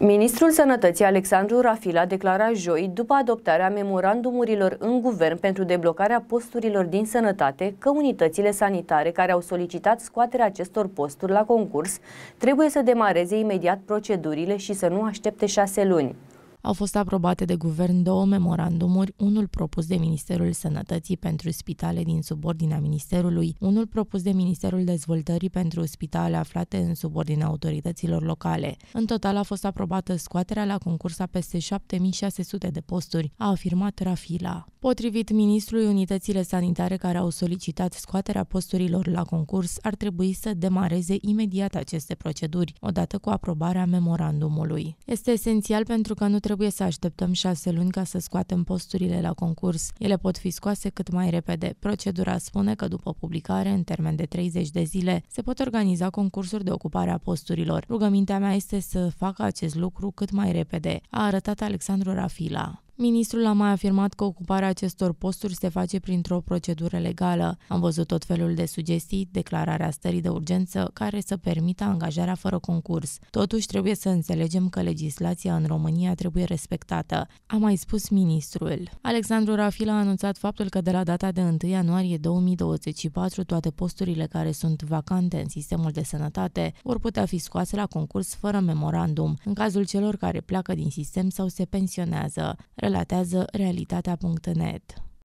Ministrul Sănătății Alexandru Rafil a declarat joi, după adoptarea memorandumurilor în guvern pentru deblocarea posturilor din sănătate, că unitățile sanitare care au solicitat scoaterea acestor posturi la concurs trebuie să demareze imediat procedurile și să nu aștepte șase luni au fost aprobate de guvern două memorandumuri, unul propus de Ministerul Sănătății pentru spitale din subordinea Ministerului, unul propus de Ministerul Dezvoltării pentru spitale aflate în subordinea autorităților locale. În total a fost aprobată scoaterea la concurs a peste 7600 de posturi, a afirmat Rafila. Potrivit ministrului, unitățile sanitare care au solicitat scoaterea posturilor la concurs ar trebui să demareze imediat aceste proceduri, odată cu aprobarea memorandumului. Este esențial pentru că nu trebuie trebuie să așteptăm șase luni ca să scoatem posturile la concurs. Ele pot fi scoase cât mai repede. Procedura spune că după publicare, în termen de 30 de zile, se pot organiza concursuri de ocupare a posturilor. Rugămintea mea este să facă acest lucru cât mai repede, a arătat Alexandru Rafila. Ministrul a mai afirmat că ocuparea acestor posturi se face printr-o procedură legală. Am văzut tot felul de sugestii, declararea stării de urgență care să permită angajarea fără concurs. Totuși trebuie să înțelegem că legislația în România trebuie respectată, a mai spus ministrul. Alexandru Rafil a anunțat faptul că de la data de 1 ianuarie 2024 toate posturile care sunt vacante în sistemul de sănătate vor putea fi scoase la concurs fără memorandum, în cazul celor care pleacă din sistem sau se pensionează relatează realitatea.net.